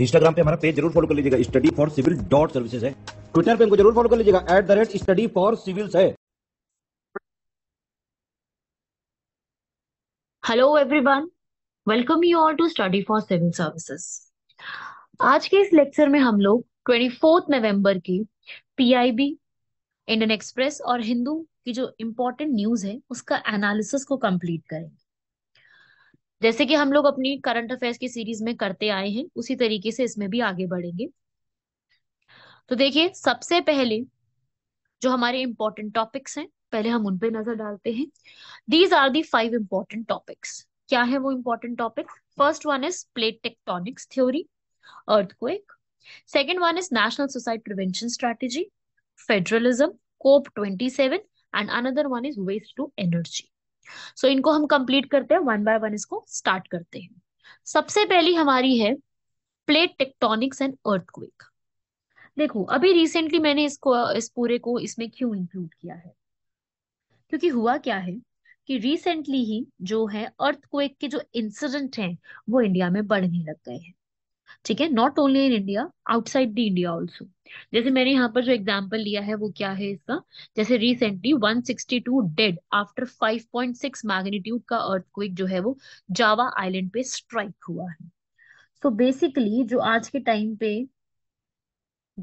Instagram पे हमारा page जरूर फॉलो कर लीजिएगा study for civil dot services है ट्विटर पे हमको जरूर फॉलो कर लीजिएगा at the rate study for civil है hello everyone welcome you all to study for civil services आज के इस लेक्चर में हम लोग ट्वेंटी फोर्थ नवम्बर की पीआईबी इंडियन एक्सप्रेस और हिंदू की जो इम्पोर्टेंट न्यूज है उसका एनालिसिस को कंप्लीट करेंगे जैसे कि हम लोग अपनी करंट अफेयर्स की सीरीज में करते आए हैं उसी तरीके से इसमें भी आगे बढ़ेंगे तो देखिए सबसे पहले जो हमारे इंपॉर्टेंट टॉपिक्स हैं पहले हम उन पे नजर डालते हैं these are the five important topics क्या है वो important topic first one is plate tectonics theory earthquake second one is national suicide prevention strategy federalism COP seven and another one is waste to energy so so, इनको हम complete करते हैं one by one इसको start करते हैं सबसे पहली हमारी है प्लेट टेक्टोनिक्स एंड अर्थक्वेक देखो अभी रिसेंटली मैंने इसको इस पूरे को इसमें क्यों इंक्लूड किया है क्योंकि हुआ क्या है कि रिसेंटली ही जो है अर्थक्वेक के जो इंसिडेंट हैं वो इंडिया में बढ़ने लग गए हैं ठीक है not only in India outside the India also जैसे मैंने यहाँ पर जो एग्जाम्पल लिया है वो क्या है इसका जैसे रिसेंटली 162 डेड आफ्टर 5.6 मैग्नीट्यूड का अर्थक्वेक जो है वो जावा आइलैंड पे स्ट्राइक हुआ है सो so बेसिकली जो आज के टाइम पे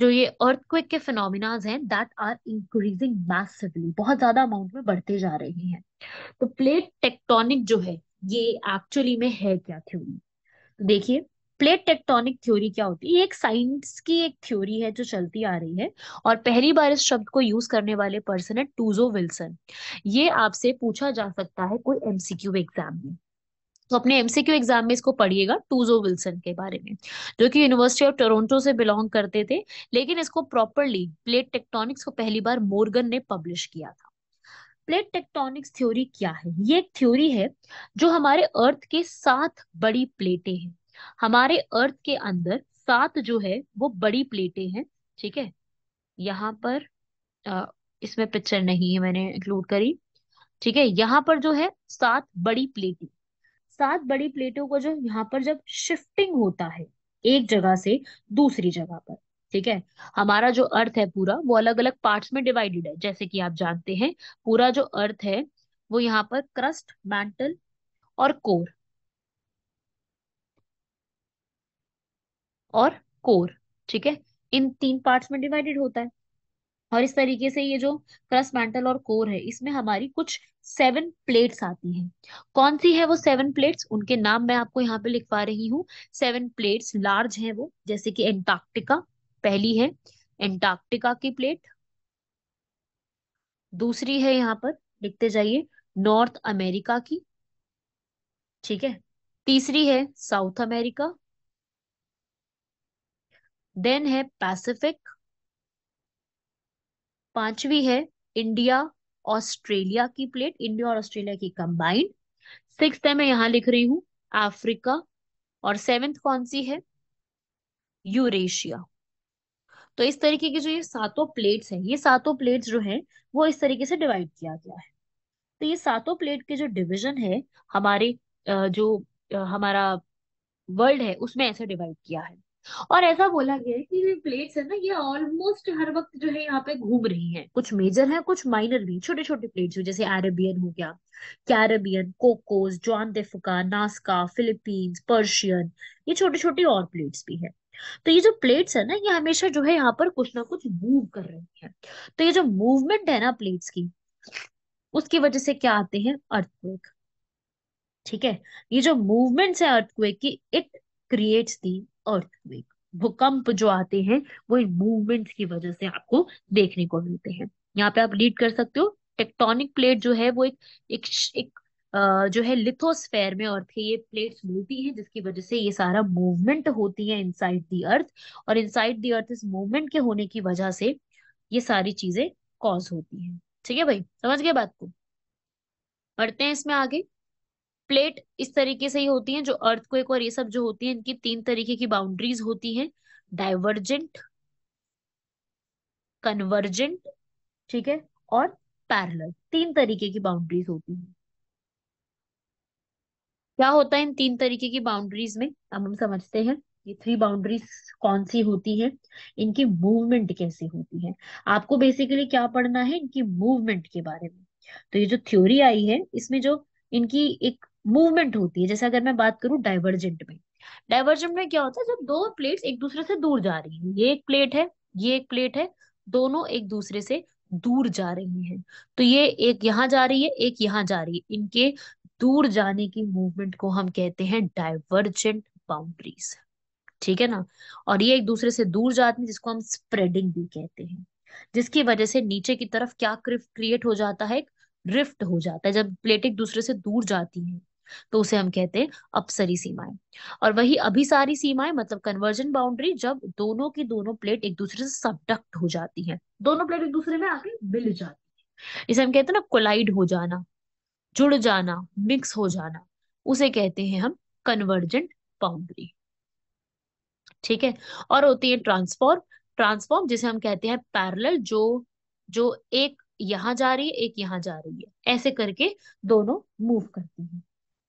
जो ये अर्थक्वेक के फिनोमिनाज हैं दैट आर इंक्रीजिंग मैसिवली बहुत ज्यादा अमाउंट में बढ़ते जा रहे हैं तो प्लेट टेक्टोनिक जो है ये एक्चुअली में है क्या थ्योरी तो देखिए प्लेट टेक्टोनिक थ्योरी क्या होती है एक साइंस की एक थ्योरी है जो चलती आ रही है और पहली बार इस शब्द को यूज करने वाले पर्सन है टूजो विल्सन ये आपसे पूछा जा सकता है कोई एमसीक्यू एग्जाम में तो अपने एमसीक्यू एग्जाम में इसको पढ़िएगा टूजो विल्सन के बारे में जो कि यूनिवर्सिटी ऑफ टोरंटो से बिलोंग करते थे लेकिन इसको प्रॉपरली प्लेट टेक्टोनिक्स को पहली बार मोर्गन ने पब्लिश किया था प्लेट टेक्टोनिक्स थ्योरी क्या है ये एक थ्योरी है जो हमारे अर्थ के सात बड़ी प्लेटें हैं हमारे अर्थ के अंदर सात जो है वो बड़ी प्लेटें हैं ठीक है यहाँ पर इसमें पिक्चर नहीं है मैंने इंक्लूड करी ठीक है यहाँ पर जो है सात बड़ी प्लेटें सात बड़ी प्लेटों को जो यहाँ पर जब शिफ्टिंग होता है एक जगह से दूसरी जगह पर ठीक है हमारा जो अर्थ है पूरा वो अलग अलग पार्ट्स में डिवाइडेड है जैसे कि आप जानते हैं पूरा जो अर्थ है वो यहाँ पर क्रस्ट मैंटल और कोर और कोर ठीक है इन तीन पार्ट्स में डिवाइडेड होता है और इस तरीके से ये जो क्रस मैंटल और कोर है इसमें हमारी कुछ सेवन प्लेट्स आती हैं कौन सी है वो सेवन प्लेट्स उनके नाम मैं आपको यहाँ पे लिखवा रही हूँ सेवन प्लेट्स लार्ज हैं वो जैसे कि एंटार्क्टिका पहली है एंटार्क्टिका की प्लेट दूसरी है यहाँ पर लिखते जाइए नॉर्थ अमेरिका की ठीक है तीसरी है साउथ अमेरिका देन है पैसिफिक पांचवी है इंडिया ऑस्ट्रेलिया की प्लेट इंडिया और ऑस्ट्रेलिया की कंबाइंड सिक्स है मैं यहां लिख रही हूं अफ्रीका और सेवेंथ कौन सी है यूरेशिया तो इस तरीके की जो ये सातों प्लेट्स हैं ये सातों प्लेट्स जो हैं वो इस तरीके से डिवाइड किया गया है तो ये सातों प्लेट के जो डिवीजन है हमारे जो हमारा वर्ल्ड है उसमें ऐसे डिवाइड किया है और ऐसा बोला गया है कि ये प्लेट्स है ना ये ऑलमोस्ट हर वक्त जो है यहाँ पे घूम रही हैं कुछ मेजर हैं कुछ माइनर भी छोटे छोटे प्लेट्स हो जैसे अरेबियन हो गया Caribbean Cocos Juan de Fuca Nazca Philippines Persian ये छोटे छोटे और प्लेट्स भी है तो ये जो प्लेट्स है ना ये हमेशा जो है यहाँ पर कुछ ना कुछ मूव कर रही है तो ये जो मूवमेंट है ना प्लेट्स की उसकी वजह से क्या आते हैं अर्थक्वेक ठीक है ये जो मूवमेंट्स है अर्थक्वेक की इट क्रिएट्स दी अर्थक्वेक भूकंप जो आते हैं वो इन मूवमेंट्स की वजह से आपको देखने को मिलते हैं यहाँ पे आप लीड कर सकते हो टेक्टोनिक प्लेट जो है वो एक एक, एक आ, जो है लिथोस्फेयर में अर्थ के ये प्लेट्स मिलती हैं जिसकी वजह से ये सारा मूवमेंट होती है इनसाइड दी अर्थ और इनसाइड दी अर्थ इस मूवमेंट के होने की वजह से ये सारी चीजें कॉज होती हैं ठीक है भाई समझ गए बात को पढ़ते हैं इसमें आगे प्लेट इस तरीके से ही होती है जो अर्थ को एक और ये सब जो होती है इनकी तीन तरीके की बाउंड्रीज होती है डाइवर्जेंट कन्वर्जेंट ठीक है और पैरल तीन तरीके की बाउंड्रीज होती है क्या होता है इन तीन तरीके की बाउंड्रीज में अब हम समझते हैं ये थ्री बाउंड्रीज कौन सी होती है इनकी मूवमेंट कैसी होती है आपको बेसिकली क्या पढ़ना है इनकी मूवमेंट के बारे में तो ये जो थ्योरी आई है इसमें जो इनकी एक मूवमेंट होती है जैसे अगर मैं बात करूं डाइवर्जेंट में डाइवर्जेंट में क्या होता है जब दो प्लेट्स एक दूसरे से दूर जा रही है ये एक प्लेट है ये एक प्लेट है दोनों एक दूसरे से दूर जा रही हैं तो ये एक यहाँ जा रही है एक यहाँ जा रही है इनके दूर जाने की मूवमेंट को हम कहते हैं डाइवर्जेंट बाउंड्रीज ठीक है ना और ये एक दूसरे से दूर जाती है जिसको हम स्प्रेडिंग भी कहते हैं जिसकी वजह से नीचे की तरफ क्या क्रिफ्ट क्रिएट हो जाता है एक रिफ्ट हो जाता है जब प्लेट एक दूसरे से दूर जाती है तो उसे हम कहते हैं अपसरी सीमाएं और वही अभिसारी सीमाएं मतलब कन्वर्जन बाउंड्री जब दोनों की दोनों प्लेट एक दूसरे से सबडक्ट हो जाती है दोनों प्लेट एक दूसरे में आके मिल जाती है इसे हम कहते हैं ना कोलाइड हो जाना जुड़ जाना मिक्स हो जाना उसे कहते हैं हम कन्वर्जेंट बाउंड्री ठीक है और होती है ट्रांसफॉर्म ट्रांसफॉर्म जिसे हम कहते हैं पैरेलल जो जो एक यहां जा रही है एक यहां जा रही है ऐसे करके दोनों मूव करती हैं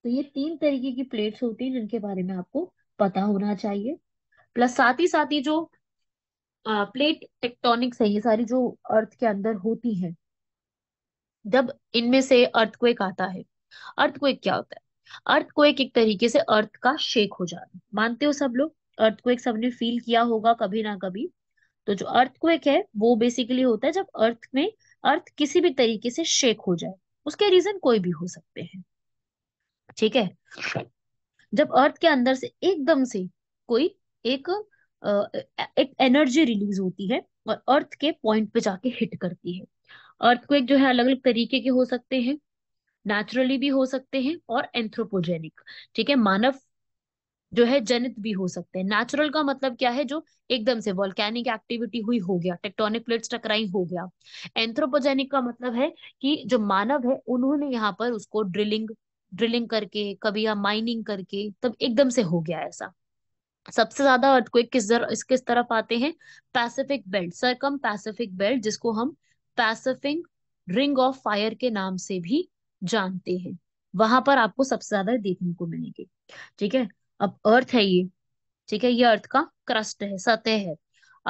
तो ये तीन तरीके की प्लेट्स होती हैं जिनके बारे में आपको पता होना चाहिए प्लस साथ ही साथ ही जो आ, प्लेट टेक्टोनिक्स है ये सारी जो अर्थ के अंदर होती हैं जब इनमें से अर्थक्वेक आता है अर्थक्वेक क्या होता है अर्थक्वेक एक तरीके से अर्थ का शेक हो जाना मानते हो सब लोग अर्थक्वेक सबने फील किया होगा कभी ना कभी तो जो अर्थक्वेक है वो बेसिकली होता है जब अर्थ में अर्थ किसी भी तरीके से शेक हो जाए उसके रीजन कोई भी हो सकते हैं ठीक है जब अर्थ के अंदर से एकदम से कोई एक एक एनर्जी रिलीज होती है और अर्थ के पॉइंट पे जाके हिट करती है अर्थ को एक जो है अलग अलग तरीके के हो सकते हैं नेचुरली भी हो सकते हैं और एंथ्रोपोजेनिक ठीक है मानव जो है जनित भी हो सकते हैं नेचुरल का मतलब क्या है जो एकदम से वॉल्कैनिक एक्टिविटी हुई हो गया टेक्टोनिक प्लेट्स टकराई हो गया एंथ्रोपोजेनिक का मतलब है कि जो मानव है उन्होंने यहाँ पर उसको ड्रिलिंग ड्रिलिंग करके कभी या माइनिंग करके तब एकदम से हो गया ऐसा सबसे ज्यादा अर्थक्वेक किस दर किस तरफ आते हैं Pacific belt circum Pacific belt जिसको हम पैसिफिक रिंग ऑफ फायर के नाम से भी जानते हैं वहां पर आपको सबसे ज्यादा देखने को मिलेंगे ठीक है अब अर्थ है ये ठीक है ये अर्थ का क्रस्ट है सतह है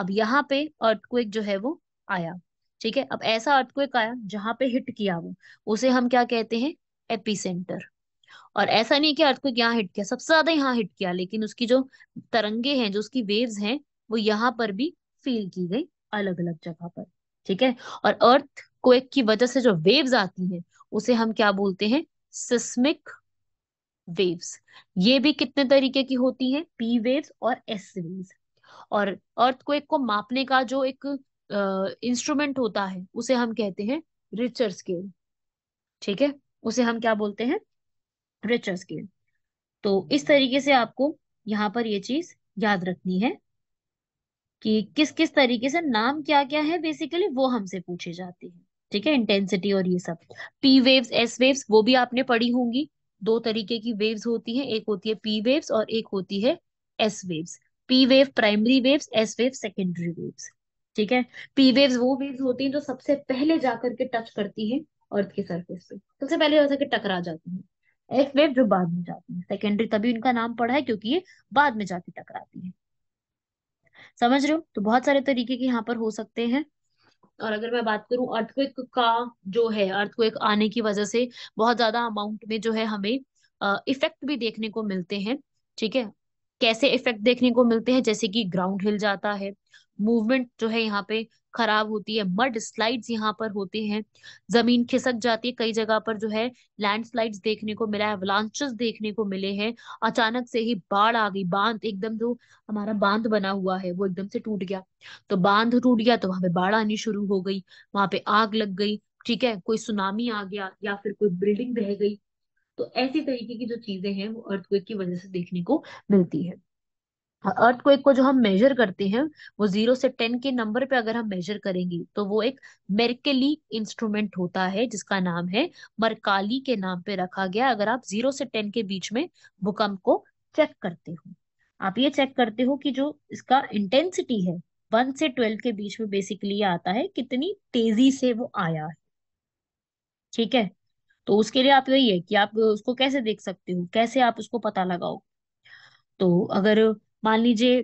अब यहाँ पे अर्थक्वेक जो है वो आया ठीक है अब ऐसा अर्थक्वेक आया जहां पे हिट किया वो उसे हम क्या कहते हैं एपी सेंटर और ऐसा नहीं कि अर्थक्विक यहाँ हिट किया सबसे ज्यादा यहाँ हिट किया लेकिन उसकी जो तरंगे हैं जो उसकी वेव्स हैं वो यहाँ पर भी फील की गई अलग अलग जगह पर ठीक है और अर्थ क्वेक की वजह से जो वेव्स आती हैं उसे हम क्या बोलते हैं सिस्मिक वेव्स ये भी कितने तरीके की होती हैं पी वेव्स और एस वेव्स और अर्थ क्वेक को मापने का जो एक इंस्ट्रूमेंट होता है उसे हम कहते हैं रिचर स्केल ठीक है उसे हम क्या बोलते हैं रिचर स्केल तो इस तरीके से आपको यहाँ पर ये चीज याद रखनी है कि किस किस तरीके से नाम क्या क्या है बेसिकली वो हमसे पूछे जाते हैं ठीक है इंटेंसिटी और ये सब पी वेव्स एस वेव्स वो भी आपने पढ़ी होंगी दो तरीके की वेव्स होती हैं एक होती है पी वेव्स और एक होती है S waves P wave primary waves S wave secondary waves ठीक है पी वेव्स वो वेव्स होती हैं जो सबसे पहले जाकर के टच करती है अर्थ की सरफेस पे सबसे पहले हो कि टकरा जाती है एफ वेव जो बाद में जाती है सेकेंडरी तभी उनका नाम पड़ा है क्योंकि ये बाद में जाती टकराती है समझ रहे हो तो बहुत सारे तरीके के यहाँ पर हो सकते हैं और अगर मैं बात करूं अर्थक्वेक का जो है अर्थक्वेक आने की वजह से बहुत ज्यादा अमाउंट में जो है हमें इफेक्ट भी देखने को मिलते हैं ठीक है कैसे इफेक्ट देखने को मिलते हैं जैसे कि ग्राउंड हिल जाता है मूवमेंट जो है यहाँ पे खराब होती है मड स्लाइड्स यहाँ पर होते हैं जमीन खिसक जाती है कई जगह पर जो है लैंडस्लाइड्स देखने को मिला है एवलांचेस देखने को मिले हैं अचानक से ही बाढ़ आ गई बांध एकदम जो हमारा बांध बना हुआ है वो एकदम से टूट गया तो बांध टूट गया तो वहां पे बाढ़ आनी शुरू हो गई वहां पे आग लग गई ठीक है कोई सुनामी आ गया या फिर कोई बिल्डिंग बह गई तो ऐसी तरीके की जो चीजें हैं वो अर्थक्वेक की वजह से देखने को मिलती है अर्थक्वेक को जो हम मेजर करते हैं वो जीरो से टेन के नंबर पे अगर हम मेजर करेंगे तो वो एक मेरकेली इंस्ट्रूमेंट होता है जिसका नाम है मरकाली के नाम पे रखा गया अगर आप जीरो से टेन के बीच में भूकंप को चेक करते हो आप ये चेक करते हो कि जो इसका इंटेंसिटी है वन से ट्वेल्व के बीच में बेसिकली ये आता है कितनी तेजी से वो आया है ठीक है तो उसके लिए आप यही है कि आप उसको कैसे देख सकते हो कैसे आप उसको पता लगाओ तो अगर मान लीजिए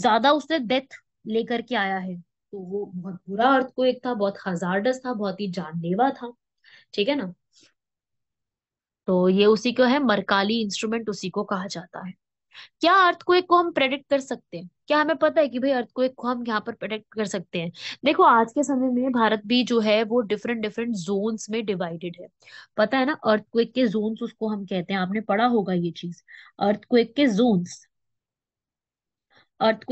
ज्यादा उससे डेथ लेकर के आया है तो वो बहुत बुरा अर्थ को एक था बहुत हजारडस था बहुत ही जानलेवा था ठीक है ना तो ये उसी को है मरकाली इंस्ट्रूमेंट उसी को कहा जाता है क्या अर्थ को एक को हम प्रेडिक्ट कर सकते हैं क्या हमें पता है कि भाई अर्थक्वेक को हम यहाँ पर प्रोटेक्ट कर सकते हैं देखो आज के समय में भारत भी जो है वो डिफरेंट डिफरेंट जोन्स में डिवाइडेड है पता है ना अर्थक्वेक के जोन्स उसको हम कहते हैं आपने पढ़ा होगा ये चीज अर्थक्वेक के जोन्स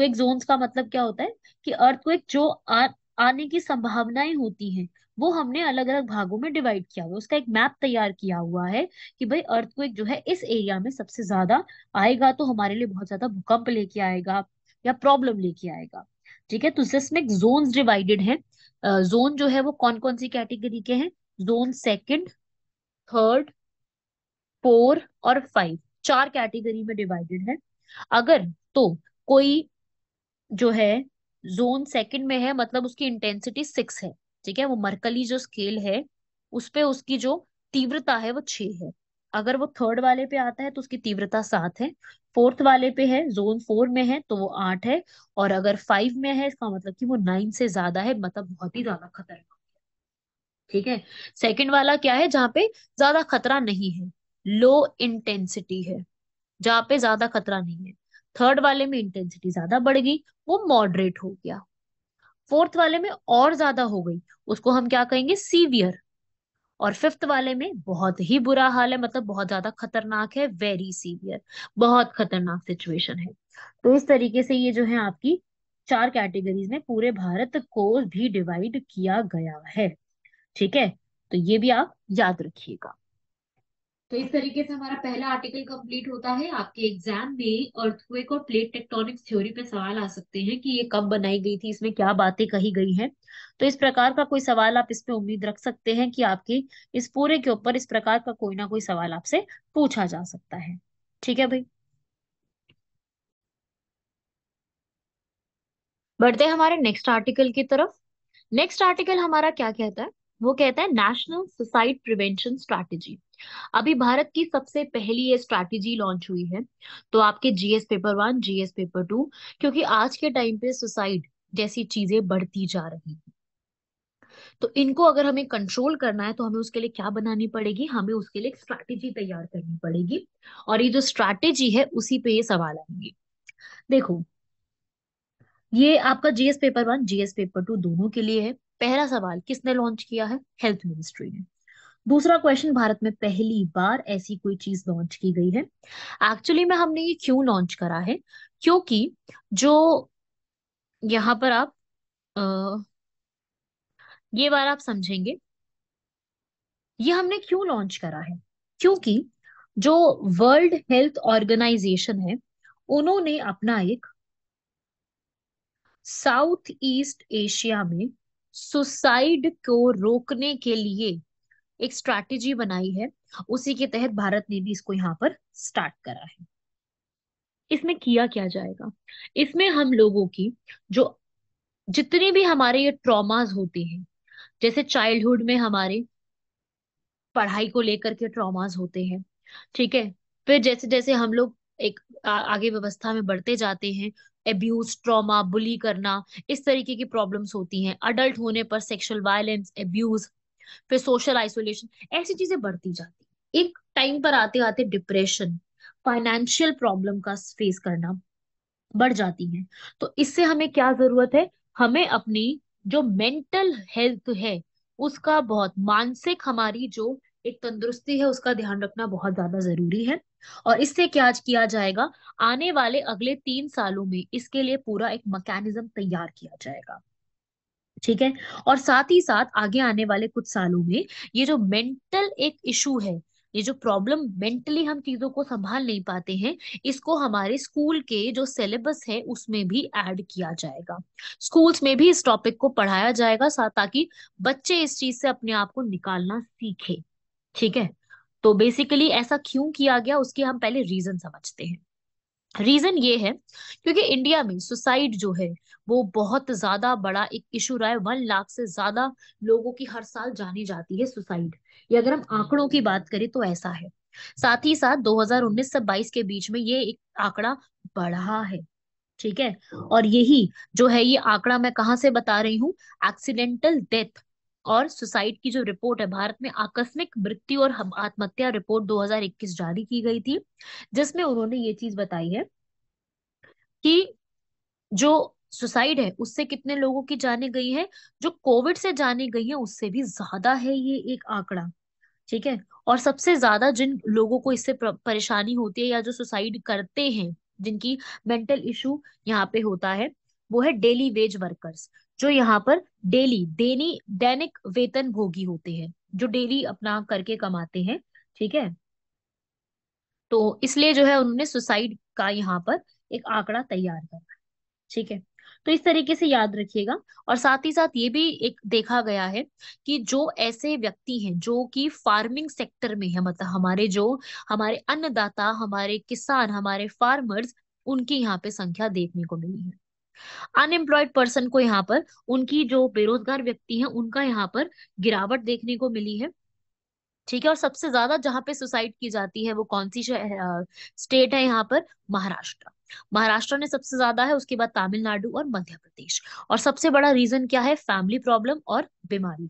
एक जोन्स का मतलब क्या होता है कि अर्थक्वेक जो आ, आने की संभावनाएं होती हैं वो हमने अलग अलग भागों में डिवाइड किया हुआ उसका एक मैप तैयार किया हुआ है कि भाई अर्थक्वेक जो है इस एरिया में सबसे ज्यादा आएगा तो हमारे लिए बहुत ज्यादा भूकंप लेके आएगा या प्रॉब्लम लेके आएगा ठीक है तो सिस्मिक जोन डिवाइडेड है जोन जो है वो कौन कौन सी कैटेगरी के हैं जोन सेकेंड थर्ड फोर और फाइव चार कैटेगरी में डिवाइडेड है अगर तो कोई जो है जोन सेकंड में है मतलब उसकी इंटेंसिटी सिक्स है ठीक है वो मरकली जो स्केल है उस पर उसकी जो तीव्रता है वो छ है अगर वो थर्ड वाले पे आता है तो उसकी तीव्रता सात है फोर्थ वाले पे है जोन फोर में है तो वो आठ है और अगर फाइव में है इसका मतलब कि वो नाइन से ज्यादा है मतलब बहुत ही ज्यादा खतरनाक ठीक है सेकंड वाला क्या है जहाँ पे ज्यादा खतरा नहीं है लो इंटेंसिटी है जहाँ पे ज्यादा खतरा नहीं है थर्ड वाले में इंटेंसिटी ज्यादा बढ़ गई वो मॉडरेट हो गया फोर्थ वाले में और ज्यादा हो गई उसको हम क्या कहेंगे सीवियर और फिफ्थ वाले में बहुत ही बुरा हाल है मतलब बहुत ज्यादा खतरनाक है वेरी सीवियर बहुत खतरनाक सिचुएशन है तो इस तरीके से ये जो है आपकी चार कैटेगरीज में पूरे भारत को भी डिवाइड किया गया है ठीक है तो ये भी आप याद रखिएगा तो इस तरीके से हमारा पहला आर्टिकल कंप्लीट होता है आपके एग्जाम में अर्थक्वेक और प्लेट टेक्टोनिक्स थ्योरी पे सवाल आ सकते हैं कि ये कब बनाई गई थी इसमें क्या बातें कही गई हैं तो इस प्रकार का कोई सवाल आप इसमें उम्मीद रख सकते हैं कि आपके इस पूरे के ऊपर इस प्रकार का कोई ना कोई सवाल आपसे पूछा जा सकता है ठीक है भाई बढ़ते हमारे नेक्स्ट आर्टिकल की तरफ नेक्स्ट आर्टिकल हमारा क्या कहता है वो कहता है नेशनल सुसाइड प्रिवेंशन स्ट्रैटेजी अभी भारत की सबसे पहली ये स्ट्रैटेजी लॉन्च हुई है तो आपके GS paper one GS paper two क्योंकि आज के टाइम पे सुसाइड जैसी चीजें बढ़ती जा रही हैं तो इनको अगर हमें कंट्रोल करना है तो हमें उसके लिए क्या बनानी पड़ेगी हमें उसके लिए स्ट्रैटेजी तैयार करनी पड़ेगी और ये जो स्ट्रैटेजी है उसी पे ये सवाल आएंगे देखो ये आपका GS paper one GS paper two दोनों के लिए है पहला सवाल किसने लॉन्च किया है हेल्थ मिनिस्ट्री ने दूसरा क्वेश्चन भारत में पहली बार ऐसी कोई चीज लॉन्च की गई है एक्चुअली में हमने ये क्यों लॉन्च करा है क्योंकि जो यहाँ पर आप आ, ये बार आप समझेंगे ये हमने क्यों लॉन्च करा है क्योंकि जो वर्ल्ड हेल्थ ऑर्गेनाइजेशन है उन्होंने अपना एक साउथ ईस्ट एशिया में सुसाइड को रोकने के लिए एक स्ट्रैटेजी बनाई है उसी के तहत भारत ने भी इसको यहाँ पर स्टार्ट करा है इसमें किया क्या जाएगा इसमें हम लोगों की जो जितने भी हमारे ये ट्रॉमाज होते हैं जैसे चाइल्डहुड में हमारे पढ़ाई को लेकर के ट्रॉमाज होते हैं ठीक है फिर जैसे जैसे हम लोग एक आ, आगे व्यवस्था में बढ़ते जाते हैं एब्यूज ट्रॉमा बुली करना इस तरीके की प्रॉब्लम्स होती हैं अडल्ट होने पर सेक्सुअल वायलेंस एब्यूज फिर सोशल आइसोलेशन ऐसी चीजें बढ़ती जाती एक टाइम पर आते आते डिप्रेशन फाइनेंशियल प्रॉब्लम का फेस करना बढ़ जाती है तो इससे हमें क्या जरूरत है हमें अपनी जो मेंटल हेल्थ है उसका बहुत मानसिक हमारी जो एक तंदुरुस्ती है उसका ध्यान रखना बहुत ज्यादा जरूरी है और इससे क्या किया जाएगा आने वाले अगले तीन सालों में इसके लिए पूरा एक मैकेनिज्म तैयार किया जाएगा ठीक है और साथ ही साथ आगे आने वाले कुछ सालों में ये जो मेंटल एक इशू है ये जो प्रॉब्लम मेंटली हम चीजों को संभाल नहीं पाते हैं इसको हमारे स्कूल के जो सिलेबस है उसमें भी ऐड किया जाएगा स्कूल्स में भी इस टॉपिक को पढ़ाया जाएगा ताकि बच्चे इस चीज से अपने आप को निकालना सीखे ठीक है तो बेसिकली ऐसा क्यों किया गया उसके हम पहले रीजन समझते हैं रीजन ये है क्योंकि इंडिया में सुसाइड जो है वो बहुत ज्यादा बड़ा एक इशू रहा है वन लाख से ज्यादा लोगों की हर साल जानी जाती है सुसाइड ये अगर हम आंकड़ों की बात करें तो ऐसा है साथ ही साथ 2019 से 22 के बीच में ये एक आंकड़ा बढ़ा है ठीक है और यही जो है ये आंकड़ा मैं कहाँ से बता रही हूँ एक्सीडेंटल डेथ और सुसाइड की जो रिपोर्ट है भारत में आकस्मिक मृत्यु और आत्महत्या रिपोर्ट 2021 जारी की गई थी जिसमें उन्होंने ये चीज बताई है कि जो सुसाइड है उससे कितने लोगों की जाने गई है जो कोविड से जाने गई है उससे भी ज्यादा है ये एक आंकड़ा ठीक है और सबसे ज्यादा जिन लोगों को इससे परेशानी होती है या जो सुसाइड करते हैं जिनकी मेंटल इशू यहाँ पे होता है वो है डेली वेज वर्कर्स जो यहाँ पर डेली देनी दैनिक वेतन भोगी होते हैं जो डेली अपना करके कमाते हैं ठीक है तो इसलिए जो है उन्होंने सुसाइड का यहाँ पर एक आंकड़ा तैयार करना ठीक है तो इस तरीके से याद रखिएगा और साथ ही साथ ये भी एक देखा गया है कि जो ऐसे व्यक्ति हैं जो कि फार्मिंग सेक्टर में है मतलब हमारे जो हमारे अन्नदाता हमारे किसान हमारे फार्मर्स उनकी यहाँ पे संख्या देखने को मिली है अनएम्प्लॉयड पर्सन को यहाँ पर उनकी जो बेरोजगार व्यक्ति है उनका यहाँ पर गिरावट देखने को मिली है ठीक है और सबसे ज्यादा जहाँ पे सुसाइड की जाती है वो कौन सी स्टेट है यहाँ पर महाराष्ट्र महाराष्ट्र ने सबसे ज्यादा है उसके बाद तमिलनाडु और मध्य प्रदेश और सबसे बड़ा रीजन क्या है फैमिली प्रॉब्लम और बीमारी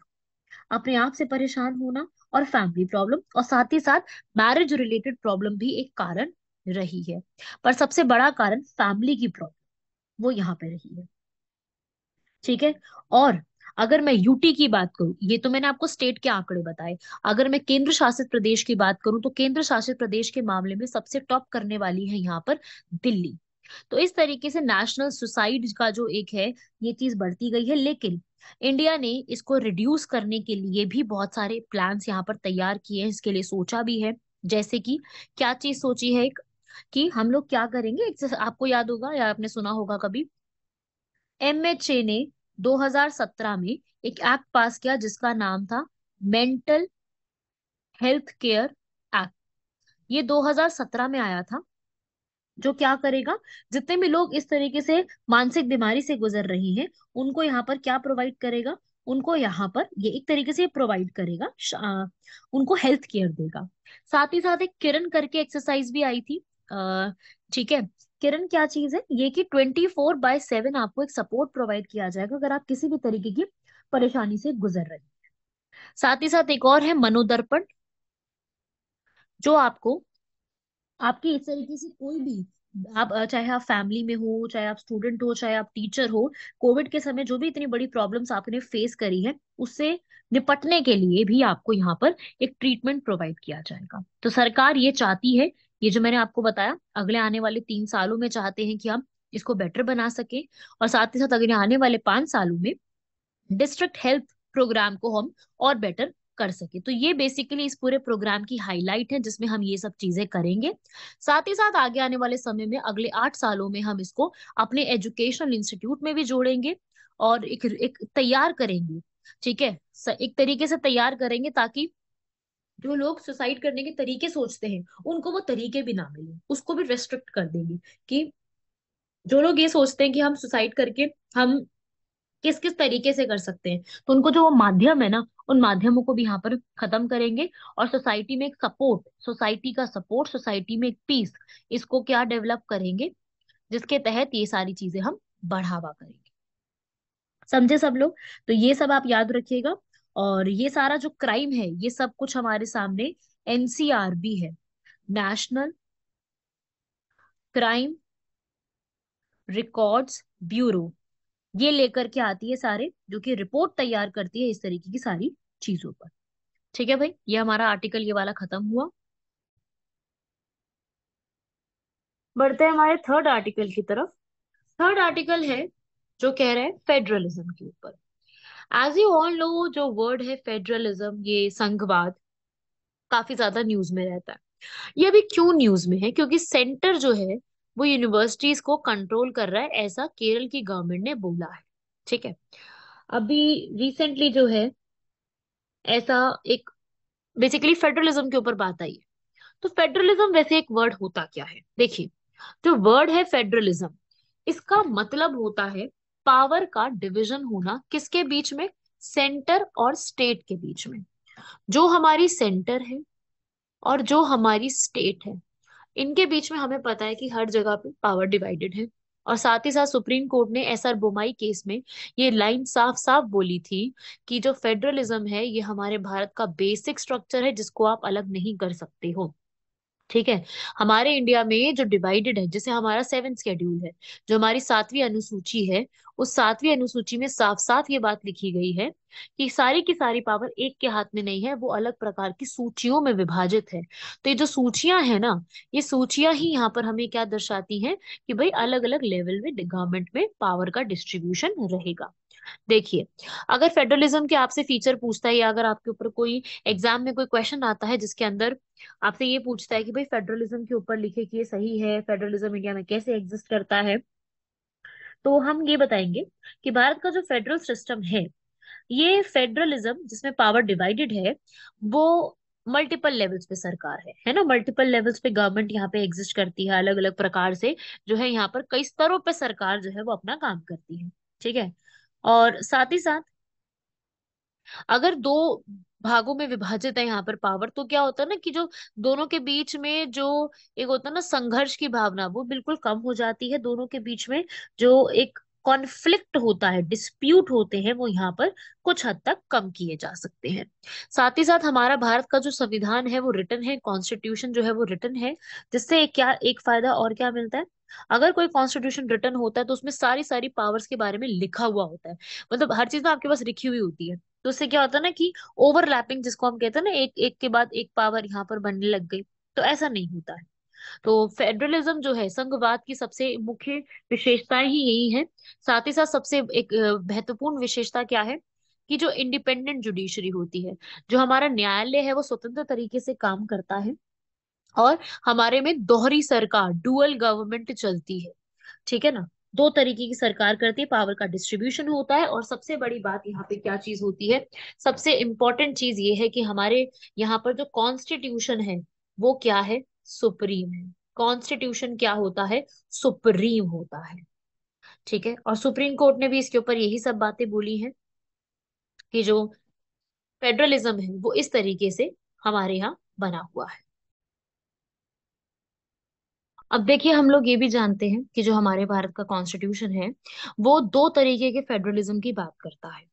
अपने आप से परेशान होना और फैमिली प्रॉब्लम और साथ ही साथ मैरिज रिलेटेड प्रॉब्लम भी एक कारण रही है पर सबसे बड़ा कारण फैमिली की प्रॉब्लम वो यहाँ पे रही है ठीक है और अगर मैं यूटी की बात करूं ये तो मैंने आपको स्टेट के आंकड़े बताए अगर मैं केंद्र शासित प्रदेश की बात करूं तो केंद्र शासित प्रदेश के मामले में सबसे टॉप करने वाली है यहाँ पर दिल्ली तो इस तरीके से नेशनल सुसाइड का जो एक है ये चीज बढ़ती गई है लेकिन इंडिया ने इसको रिड्यूस करने के लिए भी बहुत सारे प्लान यहाँ पर तैयार किए हैं इसके लिए सोचा भी है जैसे कि क्या चीज सोची है एक कि हम लोग क्या करेंगे आपको याद होगा या आपने सुना होगा कभी एम एच ए ने 2017 में एक एक्ट पास किया जिसका नाम था मेंटल हेल्थ केयर एक्ट ये 2017 में आया था जो क्या करेगा जितने भी लोग इस तरीके से मानसिक बीमारी से गुजर रहे हैं उनको यहाँ पर क्या प्रोवाइड करेगा उनको यहाँ पर ये एक तरीके से प्रोवाइड करेगा उनको हेल्थ केयर देगा साथ ही साथ एक किरण करके एक्सरसाइज भी आई थी ठीक है किरण क्या चीज है ये कि ट्वेंटी फोर बाय सेवन आपको एक सपोर्ट प्रोवाइड किया जाएगा अगर आप किसी भी तरीके की परेशानी से गुजर रहे हैं साथ ही साथ एक और है मनोदर्पण जो आपको आपके इस तरीके से कोई भी आप चाहे आप फैमिली में हो चाहे आप स्टूडेंट हो चाहे आप टीचर हो कोविड के समय जो भी इतनी बड़ी प्रॉब्लम्स आपने फेस करी है उससे निपटने के लिए भी आपको यहाँ पर एक ट्रीटमेंट प्रोवाइड किया जाएगा तो सरकार ये चाहती है ये जो मैंने आपको बताया अगले आने वाले तीन सालों में चाहते हैं कि हम इसको बेटर बना सके और साथ ही साथ अगले आने वाले पांच सालों में डिस्ट्रिक्ट हेल्थ प्रोग्राम को हम और बेटर कर सके तो ये बेसिकली इस पूरे प्रोग्राम की हाईलाइट है जिसमें हम ये सब चीजें करेंगे साथ ही साथ आगे आने वाले समय में अगले आठ सालों में हम इसको अपने एजुकेशनल इंस्टीट्यूट में भी जोड़ेंगे और एक, एक तैयार करेंगे ठीक है एक तरीके से तैयार करेंगे ताकि जो लोग सुसाइड करने के तरीके सोचते हैं उनको वो तरीके भी ना मिले उसको भी रेस्ट्रिक्ट कर देंगे कि जो लोग ये सोचते हैं कि हम सुसाइड करके हम किस किस तरीके से कर सकते हैं तो उनको जो वो माध्यम है ना उन माध्यमों को भी यहाँ पर खत्म करेंगे और सोसाइटी में एक सपोर्ट सोसाइटी का सपोर्ट सोसाइटी में एक पीस इसको क्या डेवलप करेंगे जिसके तहत ये सारी चीजें हम बढ़ावा करेंगे समझे सब लोग तो ये सब आप याद रखिएगा और ये सारा जो क्राइम है ये सब कुछ हमारे सामने एनसीआरबी है नेशनल क्राइम रिकॉर्ड्स ब्यूरो ये लेकर के आती है सारे जो कि रिपोर्ट तैयार करती है इस तरीके की सारी चीजों पर ठीक है भाई ये हमारा आर्टिकल ये वाला खत्म हुआ बढ़ते हैं हमारे थर्ड आर्टिकल की तरफ थर्ड आर्टिकल है जो कह रहे हैं फेडरलिज्म के ऊपर एज यू ऑल नो जो वर्ड है फेडरलिज्म ये संघवाद काफी ज्यादा न्यूज में रहता है ये अभी क्यों न्यूज में है क्योंकि सेंटर जो है वो यूनिवर्सिटीज को कंट्रोल कर रहा है ऐसा केरल की गवर्नमेंट ने बोला है ठीक है अभी रिसेंटली जो है ऐसा एक बेसिकली फेडरलिज्म के ऊपर बात आई है तो फेडरलिज्म वैसे एक वर्ड होता क्या है देखिए जो वर्ड है फेडरलिज्म इसका मतलब होता है पावर का डिवीजन होना किसके बीच में सेंटर और स्टेट के बीच में जो हमारी सेंटर है और जो हमारी स्टेट है इनके बीच में हमें पता है कि हर जगह पे पावर डिवाइडेड है और साथ ही साथ सुप्रीम कोर्ट ने एस आर बोमाई केस में ये लाइन साफ साफ बोली थी कि जो फेडरलिज्म है ये हमारे भारत का बेसिक स्ट्रक्चर है जिसको आप अलग नहीं कर सकते हो ठीक है हमारे इंडिया में जो डिवाइडेड है जैसे हमारा सेवन स्केड्यूल है जो हमारी सातवीं अनुसूची है उस सातवीं अनुसूची में साफ साफ ये बात लिखी गई है कि सारी की सारी पावर एक के हाथ में नहीं है वो अलग प्रकार की सूचियों में विभाजित है तो ये जो सूचियां है ना ये सूचियां ही यहाँ पर हमें क्या दर्शाती हैं कि भाई अलग अलग लेवल में गवर्नमेंट में पावर का डिस्ट्रीब्यूशन रहेगा देखिए अगर फेडरलिज्म के आपसे फीचर पूछता है या अगर आपके ऊपर कोई एग्जाम में कोई क्वेश्चन आता है जिसके अंदर आपसे ये पूछता है कि भाई फेडरलिज्म के ऊपर लिखे कि ये सही है फेडरलिज्म इंडिया में कैसे एग्जिस्ट करता है तो हम ये बताएंगे कि भारत का जो फेडरल सिस्टम है ये फेडरलिज्म जिसमें पावर डिवाइडेड है वो मल्टीपल लेवल्स पे सरकार है है ना मल्टीपल लेवल्स पे गवर्नमेंट यहाँ पे एग्जिस्ट करती है अलग अलग प्रकार से जो है यहाँ पर कई स्तरों पे सरकार जो है वो अपना काम करती है ठीक है और साथ ही साथ अगर दो भागों में विभाजित है यहाँ पर पावर तो क्या होता है ना कि जो दोनों के बीच में जो एक होता है ना संघर्ष की भावना वो बिल्कुल कम हो जाती है दोनों के बीच में जो एक कॉन्फ्लिक्ट होता है डिस्प्यूट होते हैं वो यहाँ पर कुछ हद तक कम किए जा सकते हैं साथ ही साथ हमारा भारत का जो संविधान है वो रिटर्न है कॉन्स्टिट्यूशन जो है वो रिटर्न है जिससे क्या एक फायदा और क्या मिलता है अगर कोई कॉन्स्टिट्यूशन रिटर्न होता है तो उसमें सारी सारी पावर्स के बारे में लिखा हुआ होता है मतलब हर चीज में आपके पास लिखी हुई होती है तो उससे क्या होता है ना कि ओवरलैपिंग जिसको हम कहते हैं ना एक एक के बाद एक पावर यहाँ पर बनने लग गई तो ऐसा नहीं होता है तो फेडरलिज्म जो है संघवाद की सबसे मुख्य विशेषताएं ही यही है साथ ही साथ सबसे एक महत्वपूर्ण विशेषता क्या है कि जो इंडिपेंडेंट जुडिशरी होती है जो हमारा न्यायालय है वो स्वतंत्र तरीके से काम करता है और हमारे में दोहरी सरकार डुअल गवर्नमेंट चलती है ठीक है ना दो तरीके की सरकार करती है पावर का डिस्ट्रीब्यूशन होता है और सबसे बड़ी बात यहाँ पे क्या चीज होती है सबसे इंपॉर्टेंट चीज ये है कि हमारे यहाँ पर जो कॉन्स्टिट्यूशन है वो क्या है सुप्रीम है कॉन्स्टिट्यूशन क्या होता है सुप्रीम होता है ठीक है और सुप्रीम कोर्ट ने भी इसके ऊपर यही सब बातें बोली हैं कि जो फेडरलिज्म है वो इस तरीके से हमारे यहाँ बना हुआ है अब देखिए हम लोग ये भी जानते हैं कि जो हमारे भारत का कॉन्स्टिट्यूशन है वो दो तरीके के फेडरलिज्म की बात करता है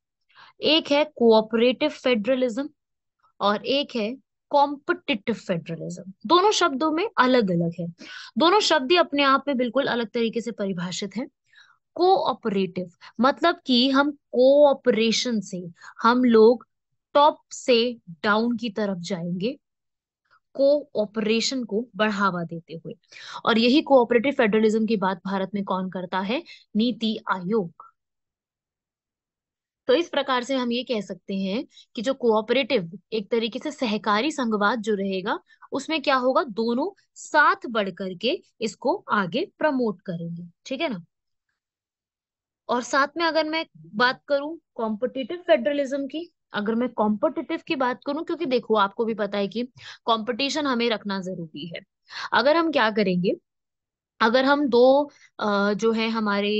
एक है कोऑपरेटिव फेडरलिज्म और एक है कॉम्पिटिटिव फेडरलिज्म दोनों शब्दों में अलग अलग है दोनों शब्द ही अपने आप में बिल्कुल अलग तरीके से परिभाषित हैं कोऑपरेटिव मतलब कि हम कोऑपरेशन से हम लोग टॉप से डाउन की तरफ जाएंगे कोऑपरेशन को बढ़ावा देते हुए और यही कोऑपरेटिव फेडरलिज्म की बात भारत में कौन करता है नीति आयोग तो इस प्रकार से हम ये कह सकते हैं कि जो कोऑपरेटिव एक तरीके से सहकारी संघवाद जो रहेगा उसमें क्या होगा दोनों साथ बढ़ करके इसको आगे प्रमोट करेंगे ठीक है ना और साथ में अगर मैं बात करूं कॉम्पिटिटिव फेडरलिज्म की अगर मैं कॉम्पिटिटिव की बात करूं क्योंकि देखो आपको भी पता है कि कॉम्पिटिशन हमें रखना जरूरी है अगर हम क्या करेंगे अगर हम दो जो है हमारे